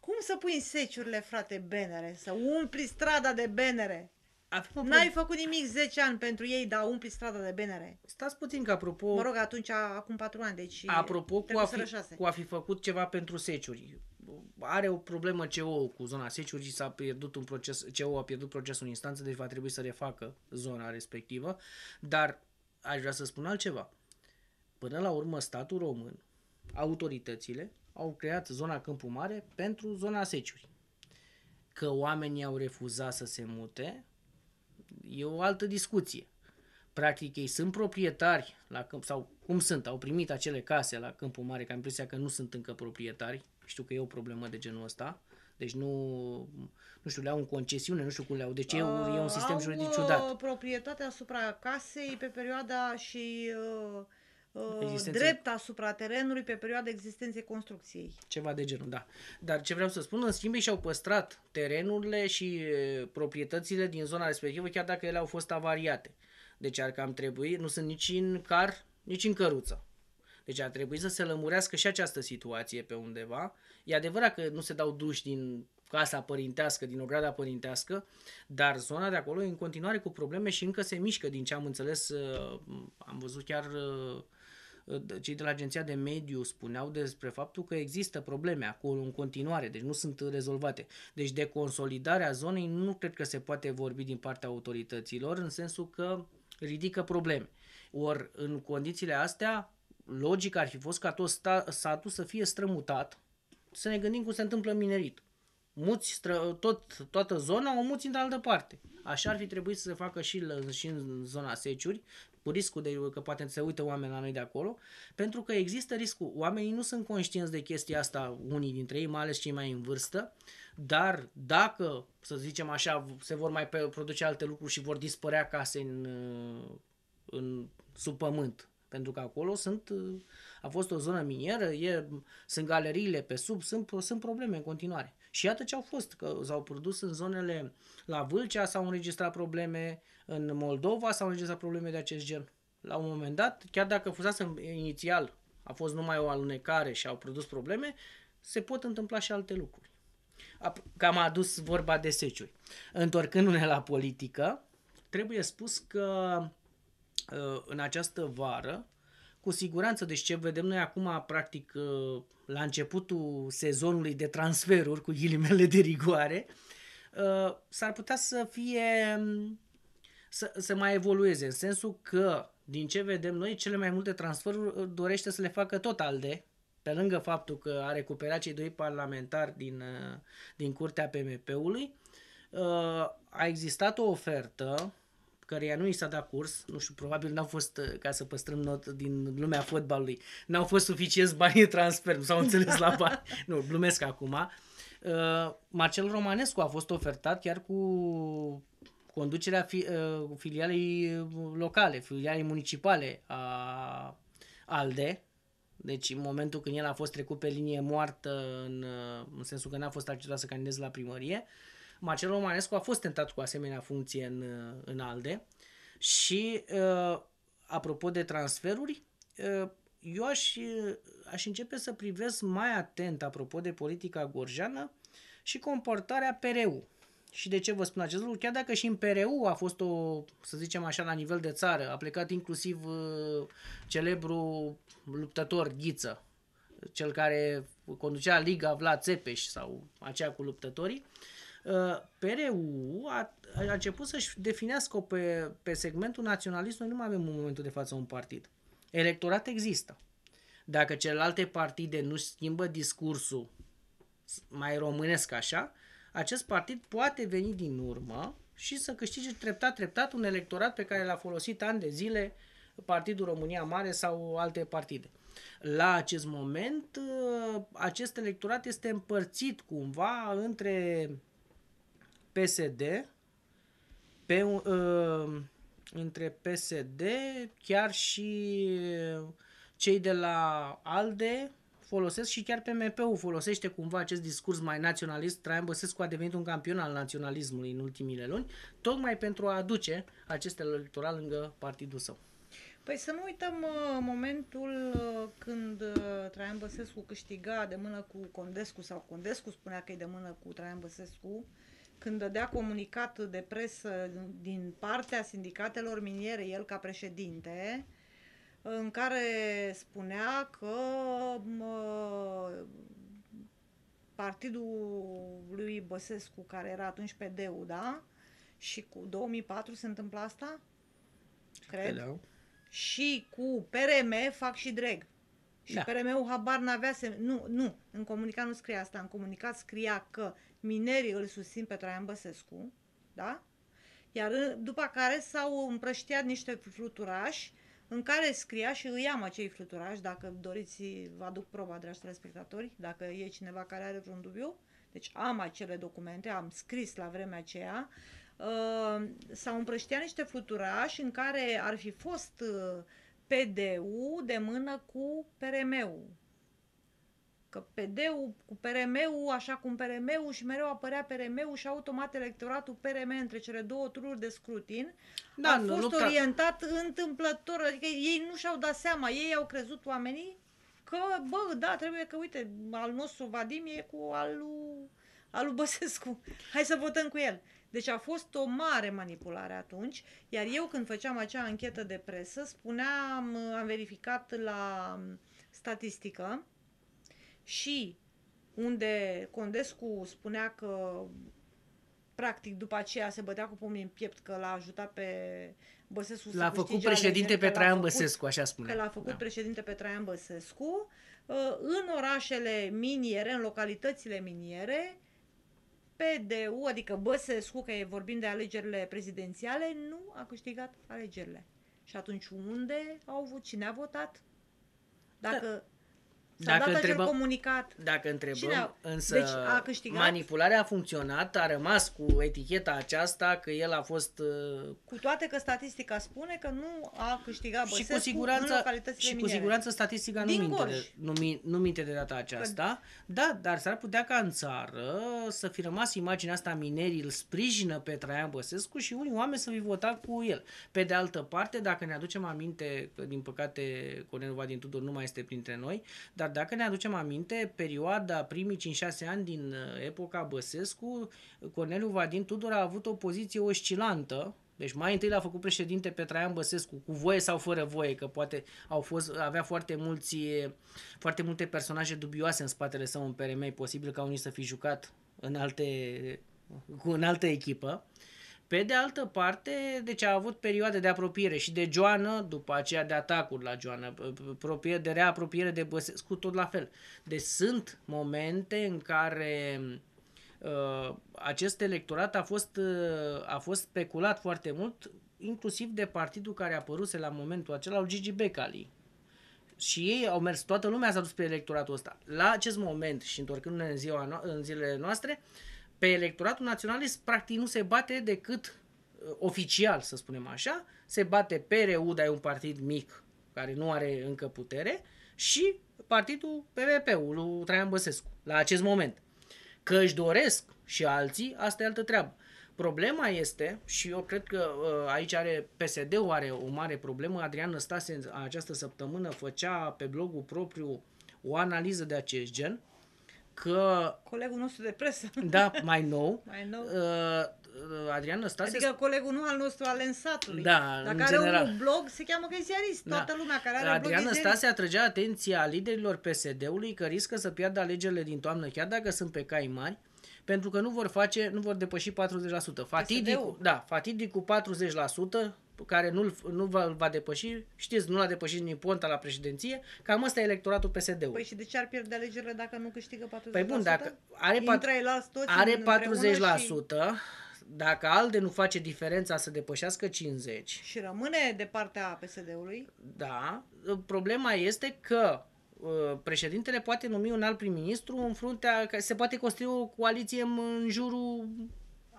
Cum să pui în seciurile, frate, benere? Să umpli strada de benere? Apropo, N-ai făcut nimic 10 ani pentru ei, dar umpli strada de benere. Stați puțin că apropo... Mă rog, atunci, acum 4 ani, deci... Apropo, cu a, fi, cu a fi făcut ceva pentru seciuri. Are o problemă CO cu zona seciuri și s-a pierdut un proces, CO a pierdut procesul în instanță, deci va trebui să refacă zona respectivă. Dar aș vrea să spun altceva. Până la urmă, statul român, autoritățile, au creat zona Câmpul Mare pentru zona seciuri. Că oamenii au refuzat să se mute, e o altă discuție. Practic ei sunt proprietari la câmp, sau cum sunt, au primit acele case la Câmpul Mare, că am impresia că nu sunt încă proprietari, știu că e o problemă de genul ăsta, deci nu, nu știu, le au în concesiune, nu știu cum le au. Deci e, uh, e un sistem juridic ciudat. Uh, proprietatea asupra casei pe perioada și uh, Uh, existenței... drept asupra terenului pe perioada existenței construcției. Ceva de genul, da. Dar ce vreau să spun, în schimb ei și-au păstrat terenurile și proprietățile din zona respectivă, chiar dacă ele au fost avariate. Deci ar cam trebui, nu sunt nici în car, nici în căruță. Deci ar trebui să se lămurească și această situație pe undeva. E adevărat că nu se dau duși din casa părintească, din ograda părintească, dar zona de acolo e în continuare cu probleme și încă se mișcă, din ce am înțeles, uh, am văzut chiar uh, cei de la Agenția de Mediu spuneau despre faptul că există probleme acolo în continuare, deci nu sunt rezolvate. Deci de consolidarea zonei nu cred că se poate vorbi din partea autorităților, în sensul că ridică probleme. Ori în condițiile astea, logic ar fi fost ca tot sta- satul să fie strămutat, să ne gândim cum se întâmplă în minerit muți stră- tot, toată zona, o muți într altă parte. Așa ar fi trebuit să se facă și, la, și în zona seciuri, cu riscul de că poate se uită oameni la noi de acolo, pentru că există riscul. Oamenii nu sunt conștienți de chestia asta, unii dintre ei, mai ales cei mai în vârstă, dar dacă, să zicem așa, se vor mai produce alte lucruri și vor dispărea case în, în sub pământ, pentru că acolo sunt, a fost o zonă minieră, e, sunt galeriile pe sub, sunt, sunt probleme în continuare. Și iată ce au fost, că s-au produs în zonele, la Vâlcea s-au înregistrat probleme, în Moldova s-au înregistrat probleme de acest gen. La un moment dat, chiar dacă fusese inițial, a fost numai o alunecare și au produs probleme, se pot întâmpla și alte lucruri. Cam a adus vorba de seciuri. Întorcându-ne la politică, trebuie spus că uh, în această vară cu siguranță, deci ce vedem noi acum, practic, uh, la începutul sezonului de transferuri, cu ghilimele de rigoare, uh, s-ar putea să fie, um, să, să mai evolueze, în sensul că, din ce vedem noi, cele mai multe transferuri uh, dorește să le facă tot ALDE, pe lângă faptul că a recuperat cei doi parlamentari din, din curtea PMP-ului, a existat o ofertă căreia nu i s-a dat curs, nu știu, probabil n-au fost, uh, ca să păstrăm not din lumea fotbalului, n-au fost suficienți bani transfer, nu s-au înțeles la bani, nu, glumesc acum. Uh, Marcel Romanescu a fost ofertat chiar cu conducerea fi, uh, filialei locale, filialei municipale a ALDE, deci în momentul când el a fost trecut pe linie moartă, în, în sensul că n-a fost acceptat să candideze la primărie, uh, Marcel Romanescu a fost tentat cu asemenea funcție în, uh, în ALDE și uh, apropo de transferuri, uh, eu aș, aș începe să privesc mai atent, apropo de politica gorjeană și comportarea PRU. Și de ce vă spun acest lucru? Chiar dacă și în PRU a fost o, să zicem așa, la nivel de țară, a plecat inclusiv uh, celebru luptător Ghiță, cel care conducea Liga Vlad Țepeș sau aceea cu luptătorii, uh, Ă, PRU a, a început să-și definească pe, pe segmentul naționalist, noi nu mai avem în momentul de față un partid. Electorat există. Dacă celelalte partide nu schimbă discursul mai românesc așa, acest partid poate veni din urmă și să câștige treptat, treptat un electorat pe care l-a folosit ani de zile Partidul România Mare sau alte partide. La acest moment, ă, acest electorat este împărțit cumva între PSD, pe, uh, între PSD, chiar și uh, cei de la ALDE folosesc și chiar PMP-ul folosește cumva acest discurs mai naționalist. Traian Băsescu a devenit un campion al naționalismului în ultimile luni, tocmai pentru a aduce acest electoral lângă partidul său. Păi să nu uităm uh, momentul uh, când uh, Traian Băsescu câștiga de mână cu Condescu sau Condescu spunea că e de mână cu Traian Băsescu. Uh, când dădea comunicat de presă din partea sindicatelor miniere, el ca președinte, în care spunea că mă, partidul lui Băsescu, care era atunci PD-ul, da? Și cu 2004 se întâmplă asta? Cred. Hello. Și cu PRM fac și dreg. Și da. PRM-ul habar n-avea Nu, nu, în comunicat nu scria asta. În comunicat scria că minerii îl susțin pe Traian Băsescu, da? Iar uh, după care s-au împrăștiat niște fluturași în care scria și îi am acei fluturași, dacă doriți, vă aduc proba, dragi telespectatori, dacă e cineva care are vreun dubiu. Deci am acele documente, am scris la vremea aceea. Uh, s-au împrăștiat niște fluturași în care ar fi fost uh, PDU de mână cu PRM-ul. Că PD-ul cu PRM-ul, așa cum PRM-ul și mereu apărea PRM-ul și automat electoratul PRM între cele două tururi de scrutin da, a nu, fost lupta... orientat întâmplător. Adică ei nu și-au dat seama, ei au crezut oamenii că, bă, da, trebuie că, uite, al nostru Vadim e cu al lui, al lui Băsescu. Hai să votăm cu el. Deci a fost o mare manipulare atunci, iar eu când făceam acea anchetă de presă, spuneam, am verificat la um, statistică, și unde Condescu spunea că practic după aceea se bătea cu pomnii în piept că l-a ajutat pe Băsescu L-a făcut președinte pe Traian Băsescu, așa spune. Că l-a făcut da. președinte pe Traian Băsescu. Uh, în orașele miniere, în localitățile miniere, PDU, adică Băsescu, că vorbim de alegerile prezidențiale, nu a câștigat alegerile. Și atunci unde au avut, cine a votat? Dacă da S-a dacă dat întrebăm, comunicat. Dacă întrebăm, a, însă, deci a câștigat? manipularea a funcționat, a rămas cu eticheta aceasta că el a fost... Uh... Cu toate că statistica spune că nu a câștigat Băsescu și cu siguranță, în localitățile Și miniere. cu siguranță statistica nu minte, de, nu, nu minte de data aceasta, că... da, dar s-ar putea ca în țară să fi rămas imaginea asta, minerii îl sprijină pe Traian Băsescu și unii oameni să fi votat cu el. Pe de altă parte, dacă ne aducem aminte, că din păcate Cornel din Tudor nu mai este printre noi, dar dar dacă ne aducem aminte, perioada primii 5-6 ani din uh, epoca Băsescu, Corneliu Vadin Tudor a avut o poziție oscilantă, deci mai întâi l-a făcut președinte pe Traian Băsescu, cu voie sau fără voie, că poate au fost, avea foarte, mulți, foarte multe personaje dubioase în spatele său în PRM, posibil ca unii să fi jucat în alte, cu în altă echipă. Uh, pe de altă parte, deci a avut perioade de apropiere și de Joană, după aceea de atacuri la Joană, de reapropiere de Băsescu, tot la fel. Deci sunt momente în care uh, acest electorat a fost, uh, a fost speculat foarte mult, inclusiv de partidul care a apăruse la momentul acela, Gigi Becali. Și ei au mers, toată lumea s-a dus pe electoratul ăsta. La acest moment și întorcându-ne în, ziua, no- în zilele noastre, uh, pe electoratul naționalist practic nu se bate decât uh, oficial, să spunem așa, se bate PRU, dar e un partid mic care nu are încă putere, și partidul PVP-ul lui Traian Băsescu, la acest moment. Că își doresc și alții, asta e altă treabă. Problema este, și eu cred că uh, aici are PSD-ul are o mare problemă, Adrian Năstase această săptămână făcea pe blogul propriu o analiză de acest gen, că... Colegul nostru de presă. Da, mai nou. mai nou. Uh, uh, Adrian Năstase... Adică colegul nu al nostru, al lensatului. Da, Dacă în are general. un blog, se cheamă că e ziarist. Da. Toată lumea care are Adrian blog Năstase atrăgea atenția liderilor PSD-ului că riscă să piardă alegerile din toamnă, chiar dacă sunt pe cai mari, pentru că nu vor face, nu vor depăși 40%. fatidic da, fatidic cu 40%, care nu nu va, va depăși, știți, nu l-a depășit nici Ponta la președinție, cam ăsta e electoratul PSD-ul. Păi și de ce ar pierde alegerile dacă nu câștigă 40%? Păi bun, dacă are, pat- toți are 40%, și... dacă ALDE nu face diferența să depășească 50%... Și rămâne de partea PSD-ului? Da, problema este că uh, președintele poate numi un alt prim-ministru în fruntea, se poate construi o coaliție în jurul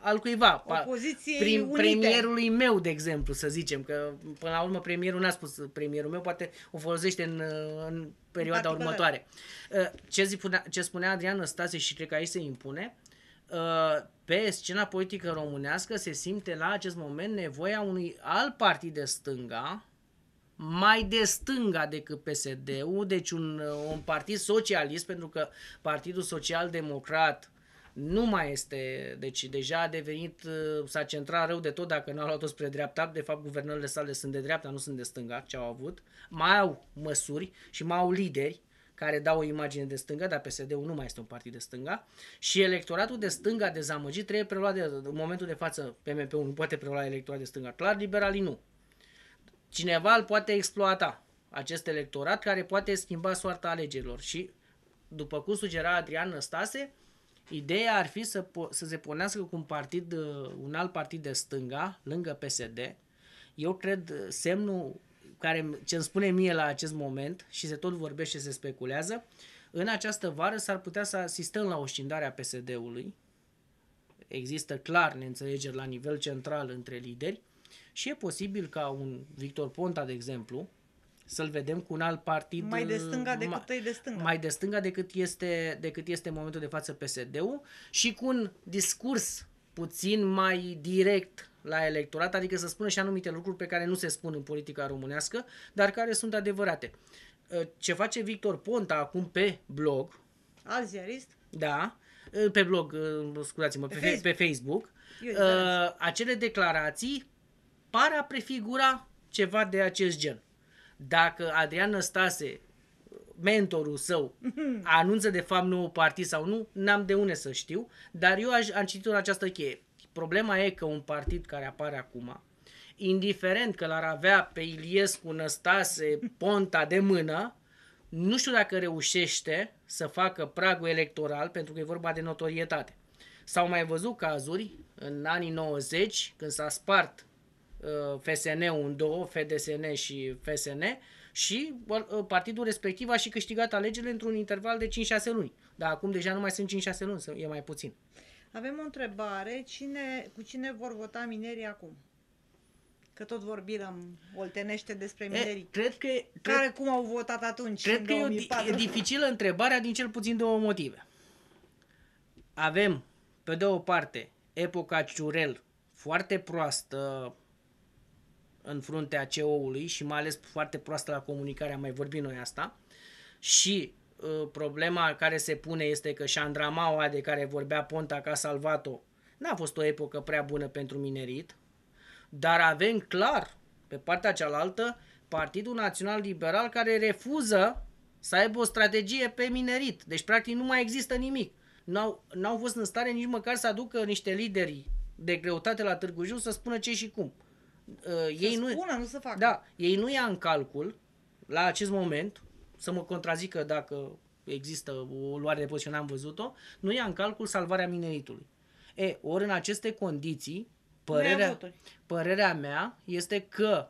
al cuiva. Opoziție prim, unite. Premierului meu, de exemplu, să zicem, că până la urmă premierul n-a spus premierul meu, poate o folosește în, în perioada Particular. următoare. Uh, ce, spunea, ce spunea Adrian Stase și cred că aici se impune, uh, pe scena politică românească se simte la acest moment nevoia unui alt partid de stânga, mai de stânga decât PSD-ul, deci un, uh, un partid socialist, pentru că Partidul Social Democrat nu mai este, deci deja a devenit, uh, s-a centrat rău de tot dacă nu a luat-o spre dreapta, de fapt guvernările sale sunt de dreapta, nu sunt de stânga, ce au avut, mai au măsuri și mai au lideri care dau o imagine de stânga, dar PSD-ul nu mai este un partid de stânga și electoratul de stânga dezamăgit trebuie preluat de, în momentul de față PMP-ul nu poate prelua electoratul de stânga, clar, liberalii nu. Cineva îl poate exploata, acest electorat care poate schimba soarta alegerilor și după cum sugera Adrian Năstase, Ideea ar fi să, să se pornească cu un partid, uh, un alt partid de stânga, lângă PSD. Eu cred uh, semnul care ce îmi spune mie la acest moment și se tot vorbește și se speculează, în această vară s-ar putea să asistăm la o scindare a PSD-ului. Există clar neînțelegeri la nivel central între lideri și e posibil ca un Victor Ponta, de exemplu, să-l vedem cu un alt partid. Mai de stânga decât mai, de stânga. Mai de stânga decât este, decât este momentul de față PSD-ul și cu un discurs puțin mai direct la electorat, adică să spună și anumite lucruri pe care nu se spun în politica românească, dar care sunt adevărate. Ă, ce face Victor Ponta acum pe blog... Al Da, ă, pe blog, ă, scuzați-mă, pe, pe Facebook, pe Facebook uh, acele declarații par a prefigura ceva de acest gen dacă Adrian Năstase, mentorul său, mhm. anunță de fapt nouă partid sau nu, n-am de unde să știu, dar eu aș, am citit în această cheie. Problema e că un partid care apare acum, indiferent că l-ar avea pe Iliescu, Năstase, Ponta de mână, nu știu dacă reușește să facă pragul electoral, pentru că e vorba de notorietate. S-au mai văzut cazuri în anii 90, când s-a spart Uh, FSN-ul în două, FDSN și FSN, și uh, partidul respectiv a și câștigat alegerile într-un interval de 5-6 luni. Dar acum deja nu mai sunt 5-6 luni, e mai puțin. Avem o întrebare, cine, cu cine vor vota minerii acum? Că tot vorbim oltenește despre minerii. E, cred că, Care cred, cum au votat atunci, Cred că 2004? e, o, e dificilă întrebarea din cel puțin două motive. Avem, pe de o parte, epoca Ciurel foarte proastă, în fruntea CO-ului și mai ales foarte proastă la comunicare, am mai vorbit noi asta. Și uh, problema care se pune este că Maua de care vorbea Ponta că a salvat-o, n-a fost o epocă prea bună pentru minerit, dar avem clar pe partea cealaltă Partidul Național Liberal care refuză să aibă o strategie pe minerit. Deci, practic, nu mai există nimic. N-au, n-au fost în stare nici măcar să aducă niște lideri de greutate la Târgu Jiu să spună ce și cum uh, ei spună, nu... nu să facă. Da, ei nu ia în calcul la acest moment, să mă contrazică dacă există o luare de poziție, n-am văzut-o, nu ia în calcul salvarea mineritului. E, ori în aceste condiții, părerea, părerea mea este că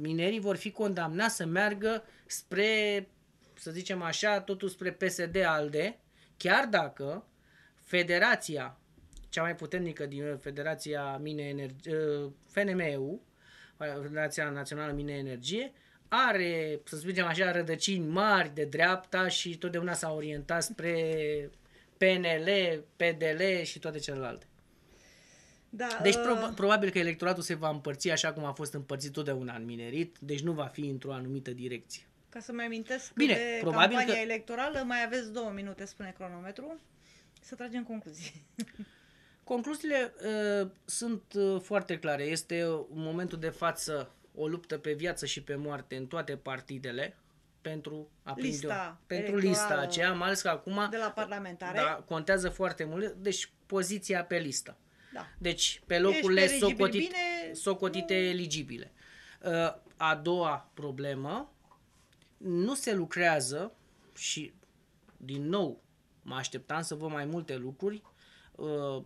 minerii vor fi condamnați să meargă spre, să zicem așa, totul spre PSD-ALDE, chiar dacă Federația cea mai puternică din Federația Mine Energie, ă, FNMEU, Federația Națională Mine Energie, are, să spunem așa, rădăcini mari de dreapta și totdeauna s-a orientat spre PNL, PDL și toate celelalte. Da, deci ă, prob- probabil că electoratul se va împărți așa cum a fost împărțit totdeauna în minerit, deci nu va fi într-o anumită direcție. Ca să-mi amintesc Bine, de probabil campania că... electorală, mai aveți două minute, spune cronometru, să tragem concluzii. Concluziile uh, sunt uh, foarte clare. Este un uh, momentul de față o luptă pe viață și pe moarte în toate partidele pentru a lista, pentru lista aceea, mai ales că acum de la parlamentare. Da, contează foarte mult, deci poziția pe listă. Da. Deci pe locurile Ești pe socotit, bine, socotite nu... eligibile. Uh, a doua problemă, nu se lucrează și din nou mă așteptam să văd mai multe lucruri uh,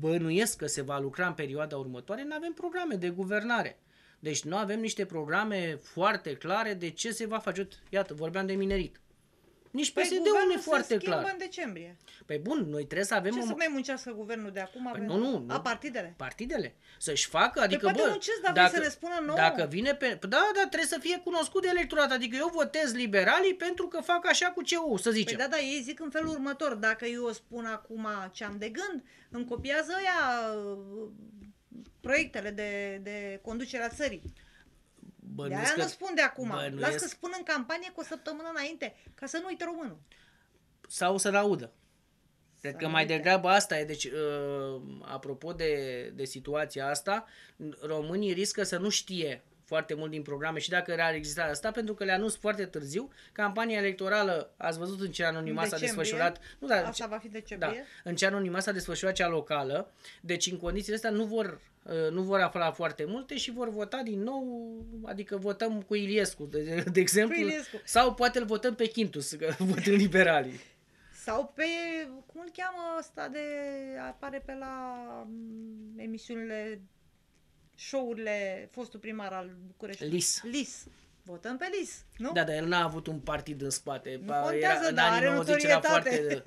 bănuiesc că se va lucra în perioada următoare, nu avem programe de guvernare. Deci nu avem niște programe foarte clare de ce se va face. Iată, vorbeam de minerit. Nici păi PSD-ul nu e foarte se clar. în decembrie. Păi bun, noi trebuie să avem... Ce o... să mai muncească guvernul de acum? Păi nu, nu, nu. A, partidele? Partidele. Să-și facă, păi adică, păi, bă, muncesc, dar dacă, să spună nou. dacă vine pe... Păi da, da, trebuie să fie cunoscut de electorat. Adică eu votez liberalii pentru că fac așa cu CEU, să păi zicem. Păi da, da, ei zic în felul următor. Dacă eu spun acum ce am de gând, îmi copiază ea uh, proiectele de, de conducere a țării. Bănuiesc de aia că... nu spun de acum. Bănuiesc... Las că spun în campanie cu o săptămână înainte, ca să nu uite românul. Sau să-l audă. Cred că mai degrabă asta e. Deci, uh, apropo de, de situația asta, românii riscă să nu știe foarte mult din programe și dacă ar exista asta, pentru că le anunț foarte târziu. Campania electorală, ați văzut în ce anonima s-a desfășurat. Nu, dar, asta va fi da. decembrie. Da, în ce anonima s-a desfășurat cea locală. Deci în condițiile astea nu vor, uh, nu vor afla foarte multe și vor vota din nou, adică votăm cu Iliescu, de, de exemplu. Cu Iliescu. Sau poate îl votăm pe Chintus, că votăm liberalii. Sau pe, cum îl cheamă ăsta de, apare pe la mm, emisiunile show-urile fostul primar al Bucureștiului. Lis. Lis. Votăm pe Lis, nu? Da, dar el n-a avut un partid în spate. Nu contează, da, era, da, are notorietate. Era foarte...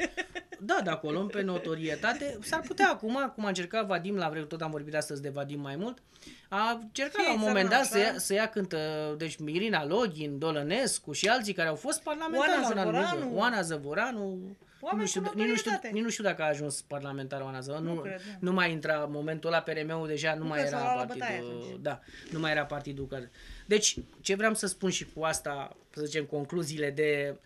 Da, dacă o luăm pe notorietate, s-ar putea acum, cum a încercat Vadim, la vreo tot am vorbit astăzi de Vadim mai mult, a încercat Fie la un moment dat să ia, să ia cântă, deci Mirina Login, Dolănescu și alții care au fost parlamentari Oana Zăvoranu. Oana Zăvoranu Oameni nu știu, nici, nu știu, nici nu știu dacă a ajuns parlamentar Oana Zăvan. Nu, nu, cred, nu. nu mai intra momentul ăla, PRM-ul deja nu, nu mai era partidul... Da, nu mai era partidul care... Deci, ce vreau să spun și cu asta, să zicem, concluziile de...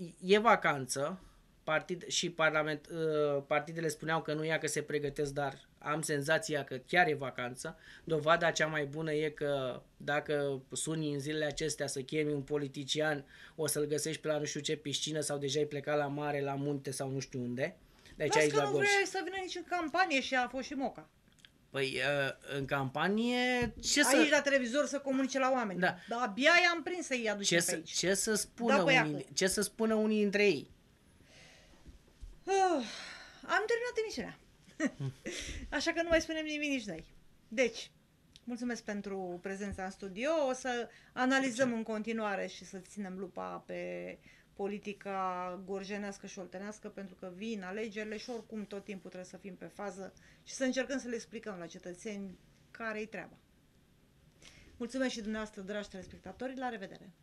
Uh, e vacanță, partid, și parlament, uh, partidele spuneau că nu ia că se pregătesc, dar am senzația că chiar e vacanță. Dovada cea mai bună e că dacă suni în zilele acestea să chemi un politician, o să-l găsești pe la nu știu ce piscină sau deja ai plecat la mare, la munte sau nu știu unde. Deci aici că la nu Gorj. vrea să vină nici în campanie și a fost și moca. Păi, uh, în campanie, ce aici să... Aici la televizor să comunice la oameni. Da. Dar abia i-am prins să-i aduc ce pe să, aici. Ce să, da, spună da, unii, ce să spună unii dintre ei? Uh, am terminat emisiunea. Așa că nu mai spunem nimic nici noi. Deci, mulțumesc pentru prezența în studio. O să analizăm în continuare și să ținem lupa pe politica gorjenească și oltenească, pentru că vin alegerile și oricum tot timpul trebuie să fim pe fază și să încercăm să le explicăm la cetățeni care-i treaba. Mulțumesc și dumneavoastră, dragi telespectatori, la revedere!